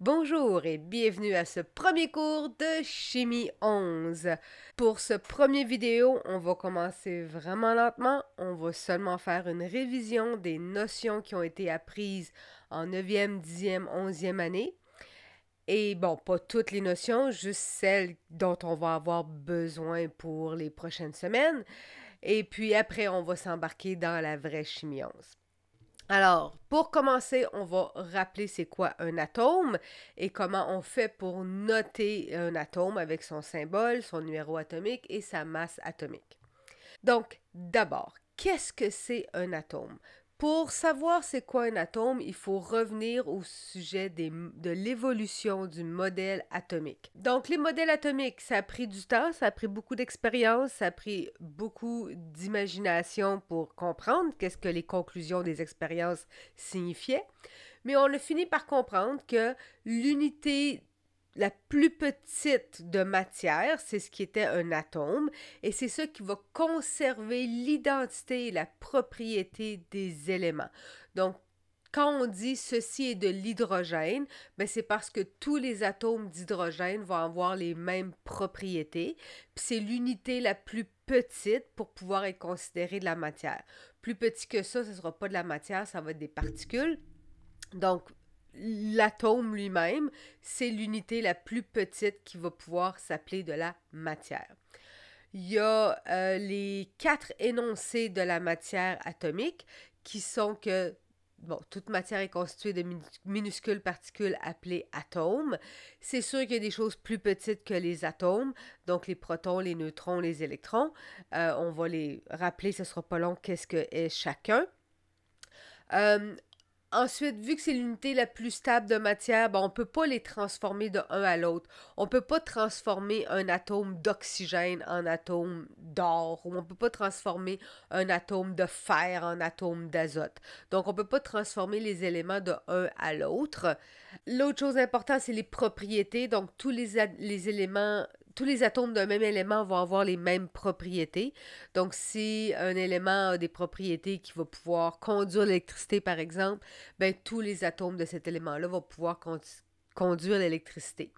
Bonjour et bienvenue à ce premier cours de Chimie 11. Pour ce premier vidéo, on va commencer vraiment lentement. On va seulement faire une révision des notions qui ont été apprises en 9e, 10e, 11e année. Et bon, pas toutes les notions, juste celles dont on va avoir besoin pour les prochaines semaines. Et puis après, on va s'embarquer dans la vraie chimie 11. Alors, pour commencer, on va rappeler c'est quoi un atome et comment on fait pour noter un atome avec son symbole, son numéro atomique et sa masse atomique. Donc, d'abord, qu'est-ce que c'est un atome? Pour savoir c'est quoi un atome, il faut revenir au sujet de l'évolution du modèle atomique. Donc les modèles atomiques, ça a pris du temps, ça a pris beaucoup d'expérience, ça a pris beaucoup d'imagination pour comprendre qu'est-ce que les conclusions des expériences signifiaient, mais on a fini par comprendre que l'unité la plus petite de matière, c'est ce qui était un atome, et c'est ça qui va conserver l'identité et la propriété des éléments. Donc, quand on dit ceci est de l'hydrogène, mais ben, c'est parce que tous les atomes d'hydrogène vont avoir les mêmes propriétés. c'est l'unité la plus petite pour pouvoir être considérée de la matière. Plus petit que ça, ce ne sera pas de la matière, ça va être des particules. Donc, l'atome lui-même, c'est l'unité la plus petite qui va pouvoir s'appeler de la matière. Il y a euh, les quatre énoncés de la matière atomique qui sont que bon, toute matière est constituée de minuscules particules appelées atomes. C'est sûr qu'il y a des choses plus petites que les atomes, donc les protons, les neutrons, les électrons. Euh, on va les rappeler, ce ne sera pas long, qu'est-ce que est chacun. Euh, Ensuite, vu que c'est l'unité la plus stable de matière, ben, on ne peut pas les transformer de un à l'autre. On ne peut pas transformer un atome d'oxygène en atome d'or, ou on ne peut pas transformer un atome de fer en atome d'azote. Donc, on ne peut pas transformer les éléments de un à l'autre. L'autre chose importante, c'est les propriétés. Donc, tous les éléments tous les atomes d'un même élément vont avoir les mêmes propriétés. Donc, si un élément a des propriétés qui vont pouvoir conduire l'électricité, par exemple, ben, tous les atomes de cet élément-là vont pouvoir conduire l'électricité.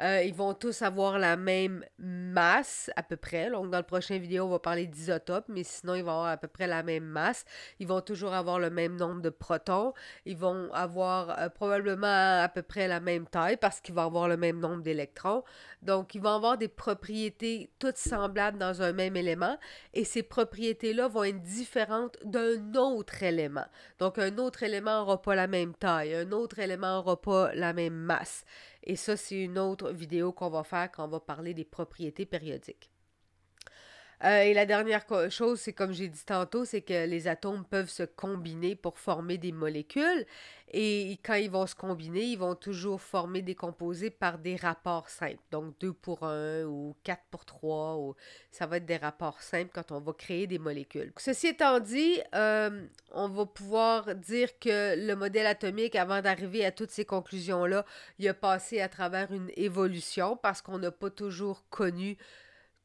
Euh, ils vont tous avoir la même masse à peu près. Donc, dans le prochain vidéo, on va parler d'isotopes, mais sinon, ils vont avoir à peu près la même masse. Ils vont toujours avoir le même nombre de protons. Ils vont avoir euh, probablement à peu près la même taille parce qu'ils vont avoir le même nombre d'électrons. Donc, ils vont avoir des propriétés toutes semblables dans un même élément et ces propriétés-là vont être différentes d'un autre élément. Donc, un autre élément n'aura pas la même taille, un autre élément n'aura pas la même masse. Et ça, c'est une autre vidéo qu'on va faire quand on va parler des propriétés périodiques. Euh, et la dernière chose, c'est comme j'ai dit tantôt, c'est que les atomes peuvent se combiner pour former des molécules. Et quand ils vont se combiner, ils vont toujours former des composés par des rapports simples. Donc 2 pour 1 ou 4 pour 3. Ça va être des rapports simples quand on va créer des molécules. Ceci étant dit, euh, on va pouvoir dire que le modèle atomique, avant d'arriver à toutes ces conclusions-là, il a passé à travers une évolution parce qu'on n'a pas toujours connu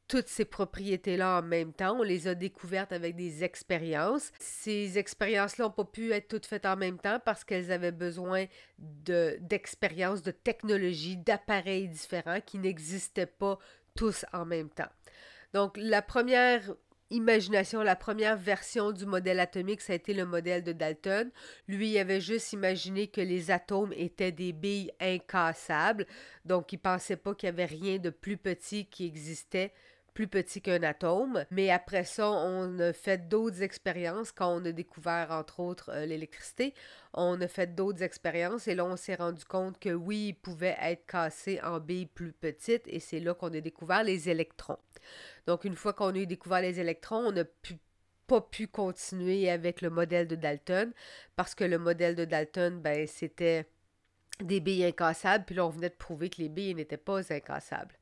toutes ces propriétés-là en même temps. On les a découvertes avec des expériences. Ces expériences-là n'ont pas pu être toutes faites en même temps parce qu'elles avaient besoin d'expériences, de, technologies, d'appareils différents qui n'existaient pas tous en même temps. Donc, la première imagination, la première version du modèle atomique, ça a été le modèle de Dalton. Lui, il avait juste imaginé que les atomes étaient des billes incassables, donc il pensait pas qu'il y avait rien de plus petit qui existait plus petit qu'un atome. Mais après ça, on a fait d'autres expériences quand on a découvert, entre autres, euh, l'électricité. On a fait d'autres expériences et là, on s'est rendu compte que oui, il pouvait être cassé en billes plus petites et c'est là qu'on a découvert les électrons. Donc, une fois qu'on a découvert les électrons, on n'a pas pu continuer avec le modèle de Dalton parce que le modèle de Dalton, ben, c'était des billes incassables. Puis là, on venait de prouver que les billes n'étaient pas incassables.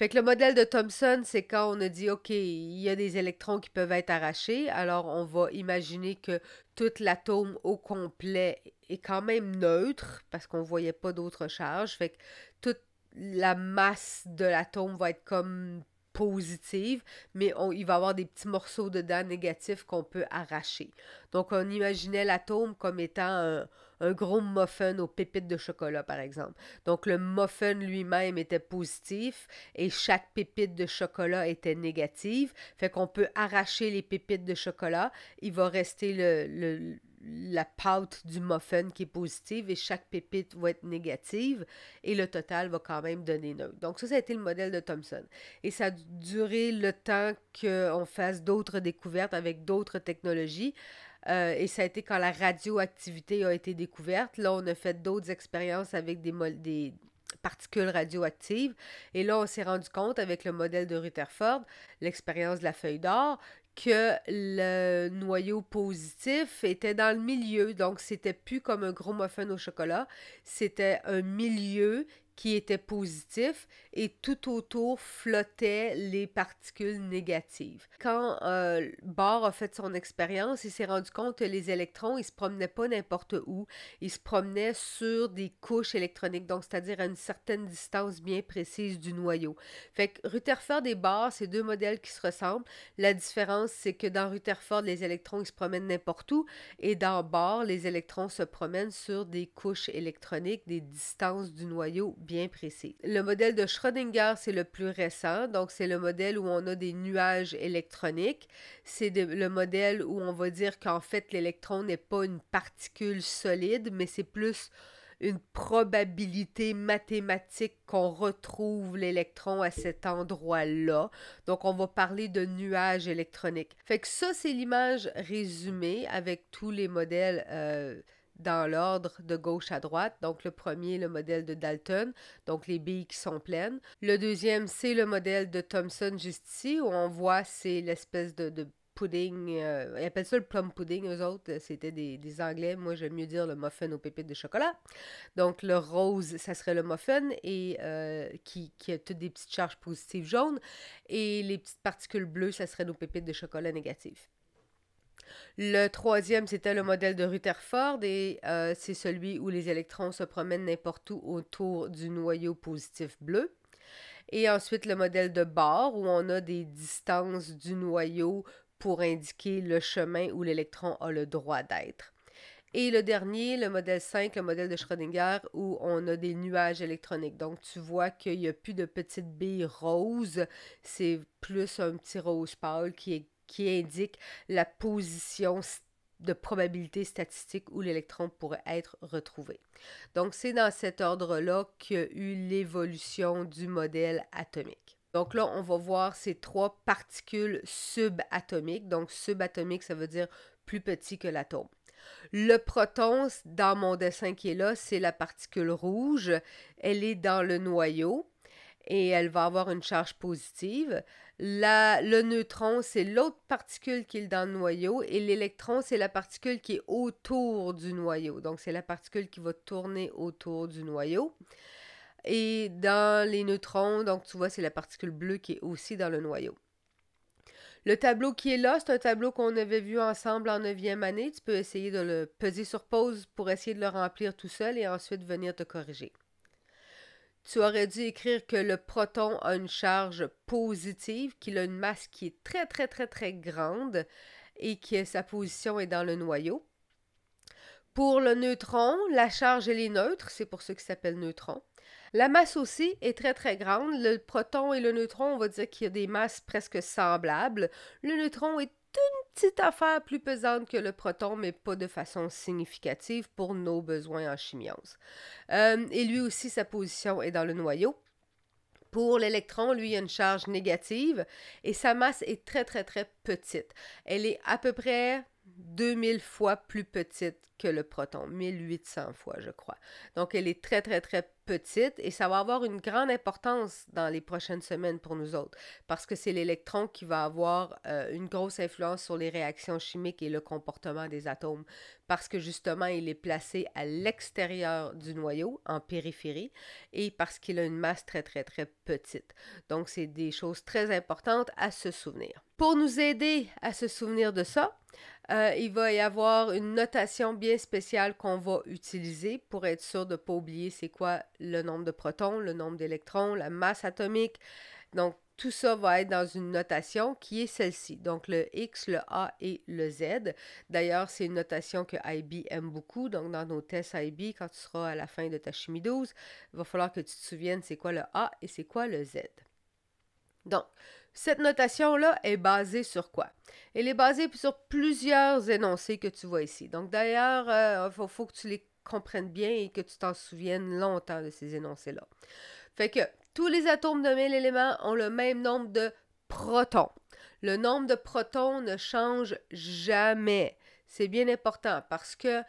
Fait que le modèle de Thomson, c'est quand on a dit, OK, il y a des électrons qui peuvent être arrachés, alors on va imaginer que tout l'atome au complet est quand même neutre, parce qu'on voyait pas d'autres charges. Fait que toute la masse de l'atome va être comme positive, mais on, il va y avoir des petits morceaux dedans négatifs qu'on peut arracher. Donc on imaginait l'atome comme étant un un gros muffin aux pépites de chocolat, par exemple. Donc, le muffin lui-même était positif et chaque pépite de chocolat était négative. Fait qu'on peut arracher les pépites de chocolat. Il va rester le, la pâte du muffin qui est positive et chaque pépite va être négative et le total va quand même donner neutre. Donc ça, ça a été le modèle de Thomson. Et ça a duré le temps qu'on fasse d'autres découvertes avec d'autres technologies. Euh, et ça a été quand la radioactivité a été découverte. Là, on a fait d'autres expériences avec des, des particules radioactives. Et là, on s'est rendu compte avec le modèle de Rutherford, l'expérience de la feuille d'or, que le noyau positif était dans le milieu. Donc, c'était plus comme un gros muffin au chocolat. C'était un milieu qui était positif et tout autour flottaient les particules négatives. Quand euh, Bohr a fait son expérience, il s'est rendu compte que les électrons, ils se promenaient pas n'importe où, ils se promenaient sur des couches électroniques, donc c'est-à-dire à une certaine distance bien précise du noyau. Fait que Rutherford et Bohr, c'est deux modèles qui se ressemblent. La différence, c'est que dans Rutherford, les électrons, ils se promènent n'importe où et dans Bohr, les électrons se promènent sur des couches électroniques, des distances du noyau précis. Le modèle de Schrödinger, c'est le plus récent, donc c'est le modèle où on a des nuages électroniques. C'est le modèle où on va dire qu'en fait l'électron n'est pas une particule solide, mais c'est plus une probabilité mathématique qu'on retrouve l'électron à cet endroit-là. Donc, on va parler de nuages électroniques. Fait que ça, c'est l'image résumée avec tous les modèles. Euh, dans l'ordre de gauche à droite. Donc le premier, le modèle de Dalton, donc les billes qui sont pleines. Le deuxième, c'est le modèle de Thomson juste ici, où on voit c'est l'espèce de, de pudding, euh, ils appellent ça le plum pudding, eux autres, euh, c'était des, Anglais, moi j'aime mieux dire le muffin aux pépites de chocolat. Donc le rose, ça serait le muffin, et euh, qui, qui, a toutes des petites charges positives jaunes, et les petites particules bleues, ça serait nos pépites de chocolat négatives. Le troisième, c'était le modèle de Rutherford et euh, c'est celui où les électrons se promènent n'importe où autour du noyau positif bleu. Et ensuite, le modèle de Bohr où on a des distances du noyau pour indiquer le chemin où l'électron a le droit d'être. Et le dernier, le modèle 5, le modèle de Schrödinger, où on a des nuages électroniques. Donc, tu vois qu'il n'y a plus de petites billes roses. C'est plus un petit rose pâle qui, est qui indique la position de probabilité statistique où l'électron pourrait être retrouvé. Donc c'est dans cet ordre-là qu'il a eu l'évolution du modèle atomique. Donc là, on va voir ces trois particules subatomiques. Donc subatomique, ça veut dire plus petit que l'atome. Le proton, dans mon dessin qui est là, c'est la particule rouge. Elle est dans le noyau et elle va avoir une charge positive le neutron, c'est l'autre particule qui est dans le noyau et l'électron, c'est la particule qui est autour du noyau. Donc, c'est la particule qui va tourner autour du noyau. Et dans les neutrons, donc tu vois, c'est la particule bleue qui est aussi dans le noyau. Le tableau qui est là, c'est un tableau qu'on avait vu ensemble en neuvième année. Tu peux essayer de le peser sur pause pour essayer de le remplir tout seul et ensuite venir te corriger. Tu aurais dû écrire que le proton a une charge positive, qu'il a une masse qui est très, très, très, très grande et que sa position est dans le noyau. Pour le neutron, la charge, est neutre, c'est pour ça qu'il s'appelle neutron. La masse aussi est très très grande. Le proton et le neutron, on va dire qu'il y a des masses presque semblables. Le neutron est une petite affaire plus pesante que le proton, mais pas de façon significative pour nos besoins en chimiose. Euh, et lui aussi, sa position est dans le noyau. Pour l'électron, lui, il y a une charge négative et sa masse est très, très, très petite. Elle est à peu près 2000 fois plus petite que le proton, 1800 fois, je crois. Donc, elle est très, très, très petite et ça va avoir une grande importance dans les prochaines semaines pour nous autres parce que c'est l'électron qui va avoir euh, une grosse influence sur les réactions chimiques et le comportement des atomes parce que justement il est placé à l'extérieur du noyau en périphérie et parce qu'il a une masse très très très petite. Donc c'est des choses très importantes à se souvenir. Pour nous aider à se souvenir de ça, euh, il va y avoir une notation bien spéciale qu'on va utiliser pour être sûr de ne pas oublier c'est quoi le nombre de protons, le nombre d'électrons, la masse atomique. Donc, tout ça va être dans une notation qui est celle-ci, donc le X, le A et le Z. D'ailleurs, c'est une notation que IB aime beaucoup, donc dans nos tests IB, quand tu seras à la fin de ta chimie 12, il va falloir que tu te souviennes c'est quoi le A et c'est quoi le Z. Donc, cette notation-là est basée sur quoi? Elle est basée sur plusieurs énoncés que tu vois ici. Donc d'ailleurs, il euh, faut, que tu les comprennes bien et que tu t'en souviennes longtemps de ces énoncés-là. Fait que tous les atomes de même éléments ont le même nombre de protons. Le nombre de protons ne change jamais. C'est bien important parce que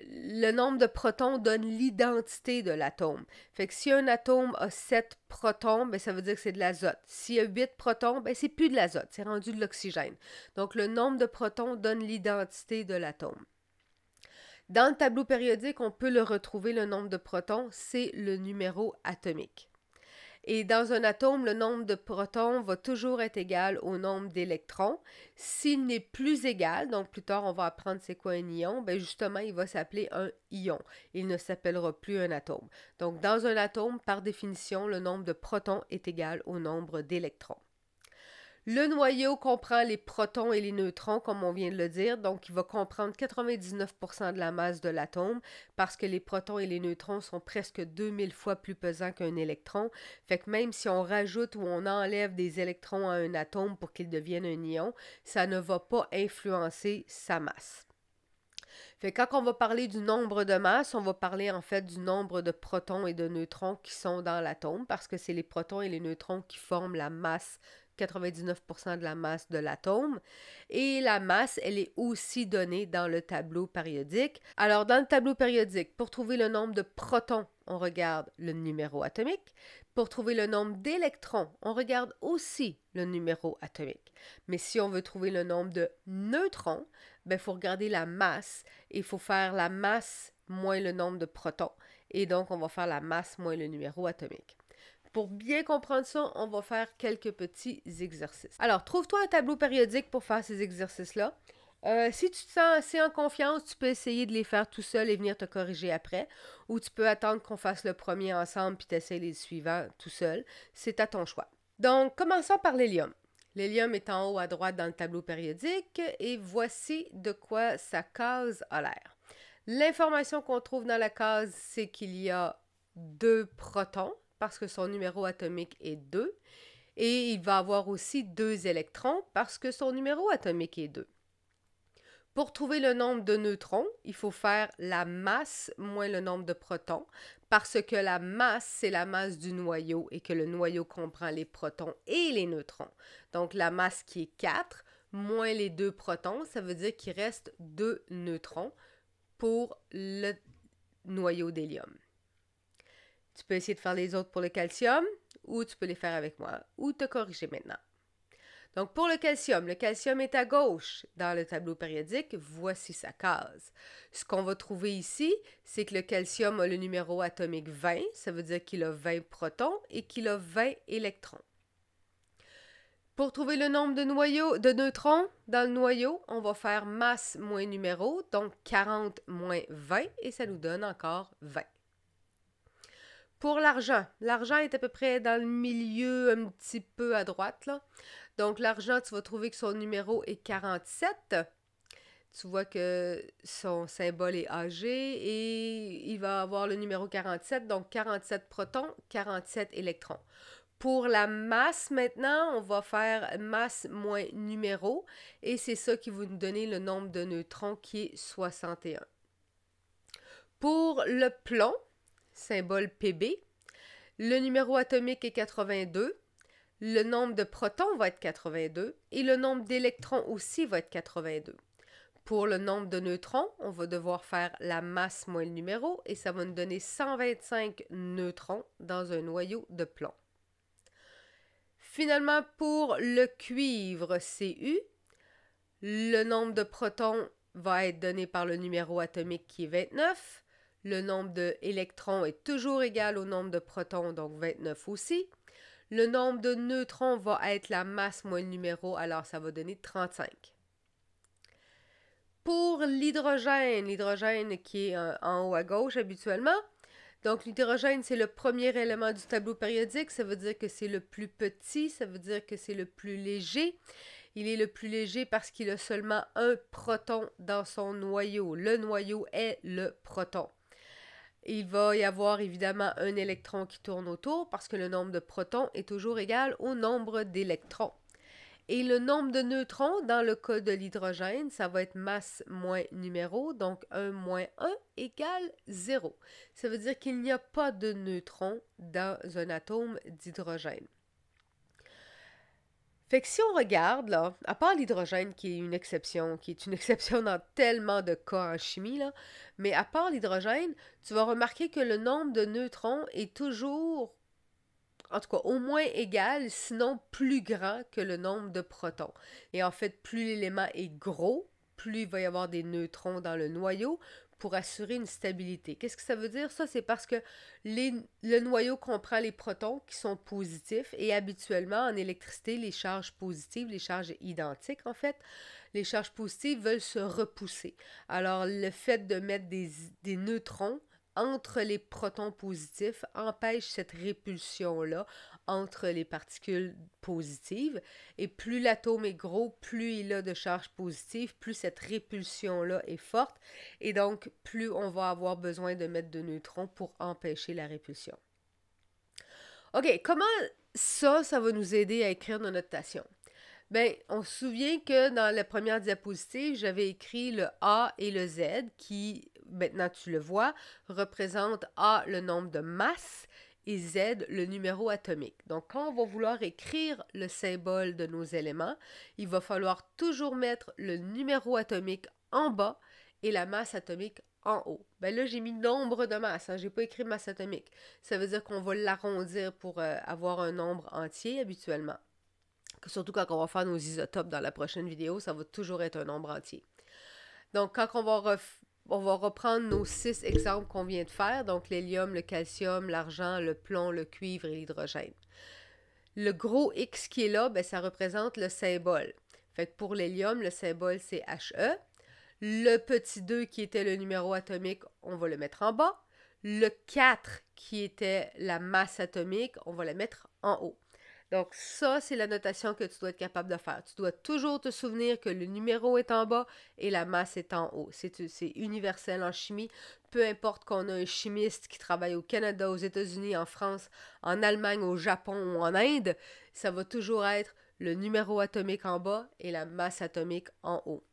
le nombre de protons donne l'identité de l'atome. Fait que si un atome a 7 protons, ben ça veut dire que c'est de l'azote. S'il y a 8 protons, ben c'est plus de l'azote, c'est rendu de l'oxygène. Donc le nombre de protons donne l'identité de l'atome. Dans le tableau périodique, on peut le retrouver, le nombre de protons, c'est le numéro atomique. Et dans un atome, le nombre de protons va toujours être égal au nombre d'électrons. S'il n'est plus égal, donc plus tard on va apprendre c'est quoi un ion, ben justement il va s'appeler un ion. Il ne s'appellera plus un atome. Donc dans un atome, par définition, le nombre de protons est égal au nombre d'électrons. Le noyau comprend les protons et les neutrons, comme on vient de le dire, donc il va comprendre 99% de la masse de l'atome parce que les protons et les neutrons sont presque 2000 fois plus pesants qu'un électron. Fait que même si on rajoute ou on enlève des électrons à un atome pour qu'il devienne un ion, ça ne va pas influencer sa masse. Fait quand on va parler du nombre de masses, on va parler en fait du nombre de protons et de neutrons qui sont dans l'atome parce que c'est les protons et les neutrons qui forment la masse 99% de la masse de l'atome. Et la masse, elle est aussi donnée dans le tableau périodique. Alors, dans le tableau périodique, pour trouver le nombre de protons, on regarde le numéro atomique. Pour trouver le nombre d'électrons, on regarde aussi le numéro atomique. Mais si on veut trouver le nombre de neutrons, il ben, faut regarder la masse il faut faire la masse moins le nombre de protons. Et donc, on va faire la masse moins le numéro atomique. Pour bien comprendre ça, on va faire quelques petits exercices. Alors, trouve-toi un tableau périodique pour faire ces exercices-là. Euh, si tu te sens assez en confiance, tu peux essayer de les faire tout seul et venir te corriger après, ou tu peux attendre qu'on fasse le premier ensemble puis t'essayer les suivants tout seul. C'est à ton choix. Donc, commençons par l'hélium. L'hélium est en haut à droite dans le tableau périodique et voici de quoi sa case a l'air. L'information qu'on trouve dans la case, c'est qu'il y a deux protons, parce que son numéro atomique est 2. Et il va avoir aussi deux électrons parce que son numéro atomique est 2. Pour trouver le nombre de neutrons, il faut faire la masse moins le nombre de protons parce que la masse, c'est la masse du noyau et que le noyau comprend les protons et les neutrons. Donc la masse qui est 4 moins les deux protons, ça veut dire qu'il reste deux neutrons pour le noyau d'hélium. Tu peux essayer de faire les autres pour le calcium ou tu peux les faire avec moi ou te corriger maintenant. Donc pour le calcium, le calcium est à gauche dans le tableau périodique, voici sa case. Ce qu'on va trouver ici, c'est que le calcium a le numéro atomique 20, ça veut dire qu'il a 20 protons et qu'il a 20 électrons. Pour trouver le nombre de, noyaux, de neutrons dans le noyau, on va faire masse moins numéro, donc 40 moins 20, et ça nous donne encore 20. Pour l'argent, l'argent est à peu près dans le milieu, un petit peu à droite. Donc l'argent, tu vas trouver que son numéro est 47. Tu vois que son symbole est AG et il va avoir le numéro 47, donc 47 protons, 47 électrons. Pour la masse maintenant, on va faire masse moins numéro et c'est ça qui va nous donner le nombre de neutrons qui est 61. Pour le plomb, symbole Pb. Le numéro atomique est 82. Le nombre de protons va être 82 et le nombre d'électrons aussi va être 82. Pour le nombre de neutrons, on va devoir faire la masse moins le numéro et ça va nous donner 125 neutrons dans un noyau de plomb. Finalement, pour le cuivre Cu, le nombre de protons va être donné par le numéro atomique qui est 29. Le nombre d'électrons est toujours égal au nombre de protons, donc 29 aussi. Le nombre de neutrons va être la masse moins le numéro, alors ça va donner 35. Pour l'hydrogène, l'hydrogène qui est euh, en haut à gauche habituellement, donc l'hydrogène c'est le premier élément du tableau périodique, ça veut dire que c'est le plus petit, ça veut dire que c'est le plus léger. Il est le plus léger parce qu'il a seulement un proton dans son noyau. Le noyau est le proton. Il va y avoir évidemment un électron qui tourne autour parce que le nombre de protons est toujours égal au nombre d'électrons. Et le nombre de neutrons, dans le cas de l'hydrogène, ça va être masse moins numéro, donc 1 moins 1 égale 0. Ça veut dire qu'il n'y a pas de neutrons dans un atome d'hydrogène. Fait que si on regarde, là, à part l'hydrogène qui est une exception, qui est une exception dans tellement de cas en chimie, mais à part l'hydrogène, tu vas remarquer que le nombre de neutrons est toujours, en tout cas, au moins égal, sinon plus grand que le nombre de protons. Et en fait, plus l'élément est gros, plus il va y avoir des neutrons dans le noyau, pour assurer une stabilité. Qu'est-ce que ça veut dire? Ça, c'est parce que les, le noyau comprend les protons qui sont positifs et habituellement en électricité, les charges positives, les charges identiques en fait, les charges positives veulent se repousser. Alors le fait de mettre des, des neutrons entre les protons positifs empêche cette répulsion-là, entre les particules positives. Et plus l'atome est gros, plus il a de charges positives, plus cette répulsion-là est forte. Et donc, plus on va avoir besoin de mettre de neutrons pour empêcher la répulsion. OK, comment ça, ça va nous aider à écrire nos notations? Bien, on se souvient que dans la première diapositive, j'avais écrit le A et le Z qui, maintenant tu le vois, représentent A, le nombre de masses, et Z le numéro atomique. Donc quand on va vouloir écrire le symbole de nos éléments, il va falloir toujours mettre le numéro atomique en bas et la masse atomique en haut. Ben là, j'ai mis nombre de masse, hein. j'ai pas écrit masse atomique. Ça veut dire qu'on va l'arrondir pour euh, avoir un nombre entier habituellement. Surtout quand on va faire nos isotopes dans la prochaine vidéo, ça va toujours être un nombre entier. Donc, quand on va on va reprendre nos six exemples qu'on vient de faire, donc l'hélium, le calcium, l'argent, le plomb, le cuivre et l'hydrogène. Le gros X qui est là, ben, ça représente le symbole. Fait pour l'hélium, le symbole c'est HE. Le petit 2 qui était le numéro atomique, on va le mettre en bas. Le 4 qui était la masse atomique, on va la mettre en haut. Donc ça, c'est la notation que tu dois être capable de faire. Tu dois toujours te souvenir que le numéro est en bas et la masse est en haut. C'est universel en chimie. Peu importe qu'on a un chimiste qui travaille au Canada, aux États-Unis, en France, en Allemagne, au Japon ou en Inde, ça va toujours être le numéro atomique en bas et la masse atomique en haut.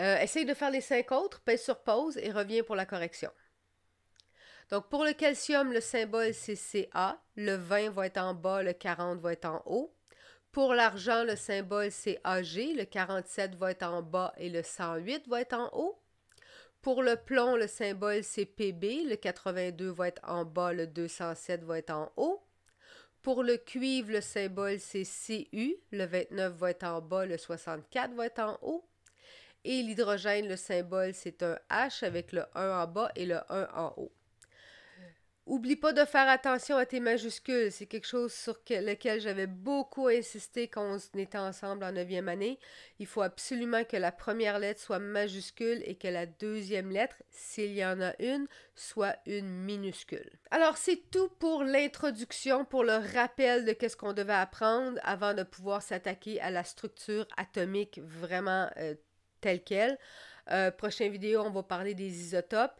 Euh, essaye de faire les cinq autres, pèse sur pause et reviens pour la correction. Donc, pour le calcium, le symbole, c'est CA. Le 20 va être en bas, le 40 va être en haut. Pour l'argent, le symbole, c'est AG. Le 47 va être en bas et le 108 va être en haut. Pour le plomb, le symbole, c'est PB. Le 82 va être en bas, le 207 va être en haut. Pour le cuivre, le symbole, c'est CU. Le 29 va être en bas, le 64 va être en haut. Et l'hydrogène, le symbole, c'est un H avec le 1 en bas et le 1 en haut. Oublie pas de faire attention à tes majuscules. C'est quelque chose sur lequel j'avais beaucoup insisté quand on était ensemble en neuvième année. Il faut absolument que la première lettre soit majuscule et que la deuxième lettre, s'il y en a une, soit une minuscule. Alors, c'est tout pour l'introduction, pour le rappel de ce qu'on devait apprendre avant de pouvoir s'attaquer à la structure atomique vraiment euh, telle qu'elle. Euh, prochaine vidéo, on va parler des isotopes.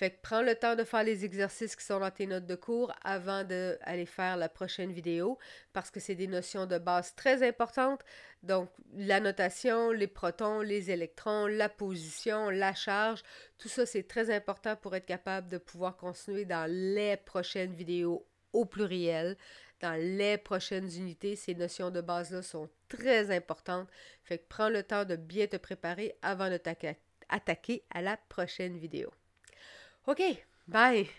Fait que prends le temps de faire les exercices qui sont dans tes notes de cours avant d'aller faire la prochaine vidéo parce que c'est des notions de base très importantes. Donc, la notation, les protons, les électrons, la position, la charge, tout ça, c'est très important pour être capable de pouvoir continuer dans les prochaines vidéos au pluriel. Dans les prochaines unités, ces notions de base-là sont très importantes. Fait que prends le temps de bien te préparer avant de t'attaquer à la prochaine vidéo. Okay, bye.